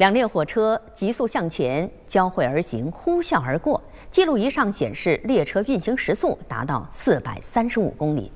两列火车急速向前交汇而行，呼啸而过。记录仪上显示，列车运行时速达到四百三十五公里。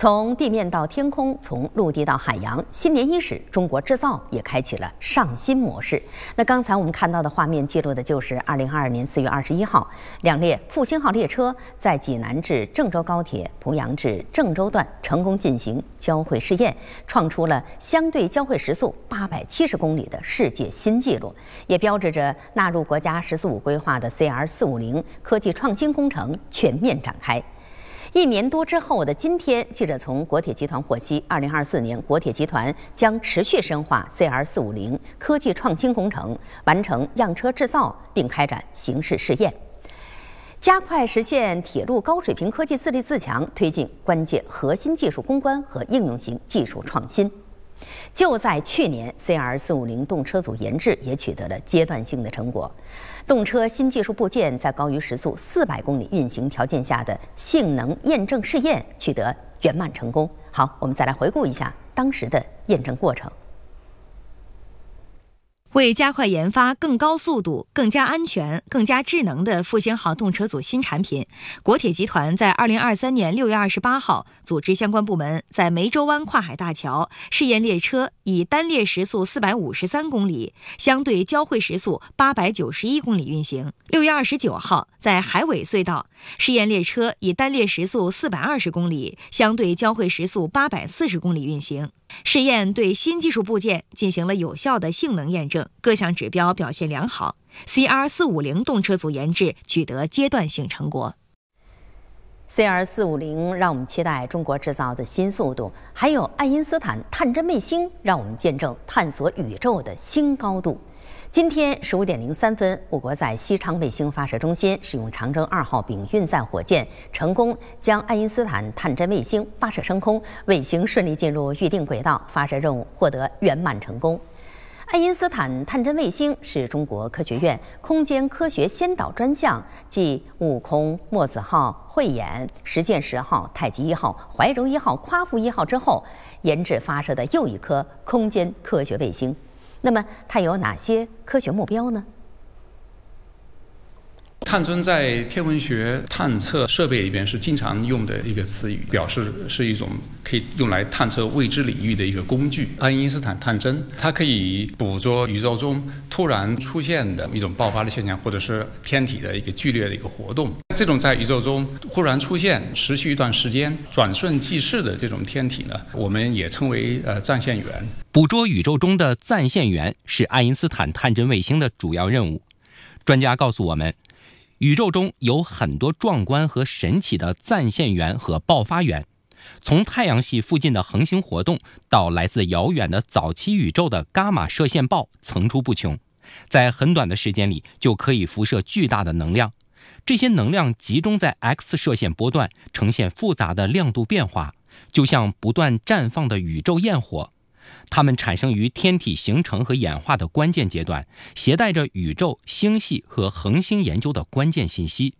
从地面到天空，从陆地到海洋，新年伊始，中国制造也开启了上新模式。那刚才我们看到的画面记录的就是2022年4月21号，两列复兴号列车在济南至郑州高铁濮阳至郑州段成功进行交会试验，创出了相对交会时速870公里的世界新纪录，也标志着纳入国家“十四五”规划的 CR450 科技创新工程全面展开。一年多之后的今天，记者从国铁集团获悉，2024年国铁集团将持续深化 CR450 科技创新工程，完成样车制造并开展形式试验，加快实现铁路高水平科技自立自强，推进关键核心技术攻关和应用型技术创新。就在去年，CR 四五零动车组研制也取得了阶段性的成果，动车新技术部件在高于时速四百公里运行条件下的性能验证试验取得圆满成功。好，我们再来回顾一下当时的验证过程。为加快研发更高速度、更加安全、更加智能的复兴号动车组新产品，国铁集团在2023年6月28号组织相关部门在湄洲湾跨海大桥试验列车以单列时速453公里、相对交会时速891公里运行；6月29号在海尾隧道试验列车以单列时速420公里、相对交会时速840公里运行。试验对新技术部件进行了有效的性能验证，各项指标表现良好。CR450 动车组研制取得阶段性成果。CR450 让我们期待中国制造的新速度，还有爱因斯坦探针卫星让我们见证探索宇宙的新高度。今天十五点零三分，我国在西昌卫星发射中心使用长征二号丙运载火箭，成功将爱因斯坦探针卫星发射升空，卫星顺利进入预定轨道，发射任务获得圆满成功。爱因斯坦探针卫星是中国科学院空间科学先导专项继悟空、墨子号、慧眼、实践十号、太极一号、怀柔一号、夸父一号之后研制发射的又一颗空间科学卫星。那么，它有哪些科学目标呢？探针在天文学探测设备里边是经常用的一个词语，表示是一种可以用来探测未知领域的一个工具。爱因斯坦探针它可以捕捉宇宙中突然出现的一种爆发的现象，或者是天体的一个剧烈的一个活动。这种在宇宙中忽然出现、持续一段时间、转瞬即逝的这种天体呢，我们也称为呃暂现源。捕捉宇宙中的暂现源是爱因斯坦探针卫星的主要任务。专家告诉我们。宇宙中有很多壮观和神奇的暂现源和爆发源，从太阳系附近的恒星活动，到来自遥远的早期宇宙的伽马射线暴，层出不穷，在很短的时间里就可以辐射巨大的能量。这些能量集中在 X 射线波段，呈现复杂的亮度变化，就像不断绽放的宇宙焰火。它们产生于天体形成和演化的关键阶段，携带着宇宙、星系和恒星研究的关键信息。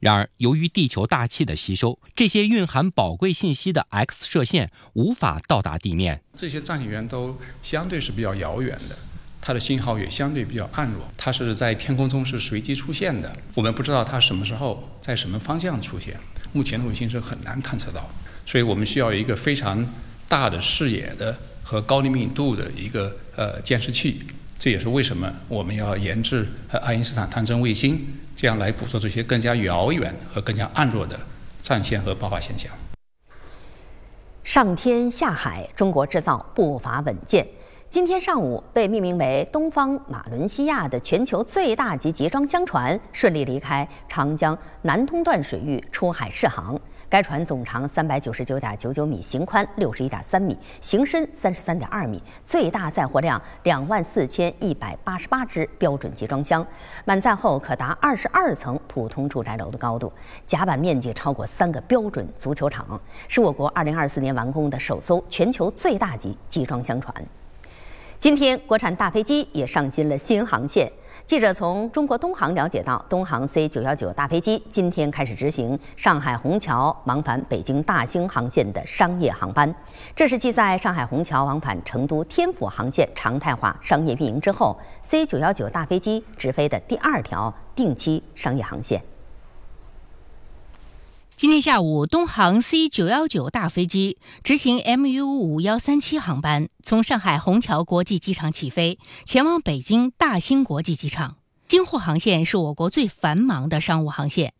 然而，由于地球大气的吸收，这些蕴含宝贵信息的 X 射线无法到达地面。这些暂现源都相对是比较遥远的，它的信号也相对比较暗弱。它是在天空中是随机出现的，我们不知道它什么时候在什么方向出现。目前的卫星是很难探测到，所以我们需要一个非常大的视野的。和高灵敏度的一个呃监视器，这也是为什么我们要研制爱因斯坦探针卫星，这样来捕捉这些更加遥远和更加暗弱的战线和爆发现象。上天下海，中国制造步伐稳健。今天上午，被命名为“东方马伦西亚”的全球最大级集装箱船顺利离开长江南通段水域，出海试航。该船总长三百九十九点九九米，型宽六十一点三米，型深三十三点二米，最大载货量两万四千一百八十八只标准集装箱，满载后可达二十二层普通住宅楼的高度，甲板面积超过三个标准足球场，是我国二零二四年完工的首艘全球最大级集装箱船。今天，国产大飞机也上新了新航线。记者从中国东航了解到，东航 C 九幺九大飞机今天开始执行上海虹桥往返北京大兴航线的商业航班。这是继在上海虹桥往返成都天府航线常态化商业运营之后，C 九幺九大飞机直飞的第二条定期商业航线。今天下午，东航 C 九幺九大飞机执行 MU 五幺三七航班，从上海虹桥国际机场起飞，前往北京大兴国际机场。京沪航线是我国最繁忙的商务航线。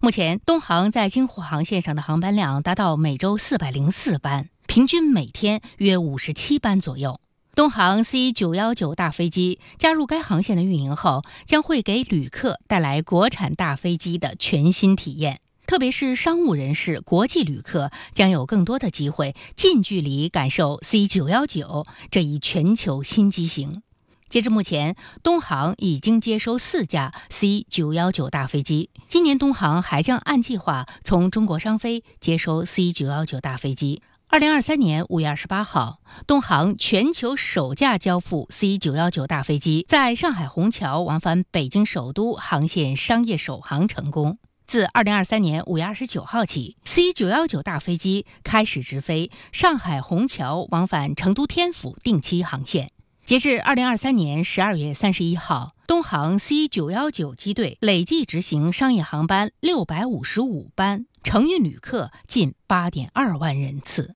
目前，东航在京沪航线上的航班量达到每周四百零四班，平均每天约五十七班左右。东航 C 九幺九大飞机加入该航线的运营后，将会给旅客带来国产大飞机的全新体验。特别是商务人士、国际旅客将有更多的机会近距离感受 C 九幺九这一全球新机型。截至目前，东航已经接收四架 C 九幺九大飞机。今年东航还将按计划从中国商飞接收 C 九幺九大飞机。二零二三年五月二十八号，东航全球首架交付 C 九幺九大飞机，在上海虹桥往返北京首都航线商业首航成功。自二零二三年五月二十九号起，C 九幺九大飞机开始直飞上海虹桥往返成都天府定期航线。截至二零二三年十二月三十一号，东航 C 九幺九机队累计执行商业航班六百五十五班，承运旅客近八点二万人次。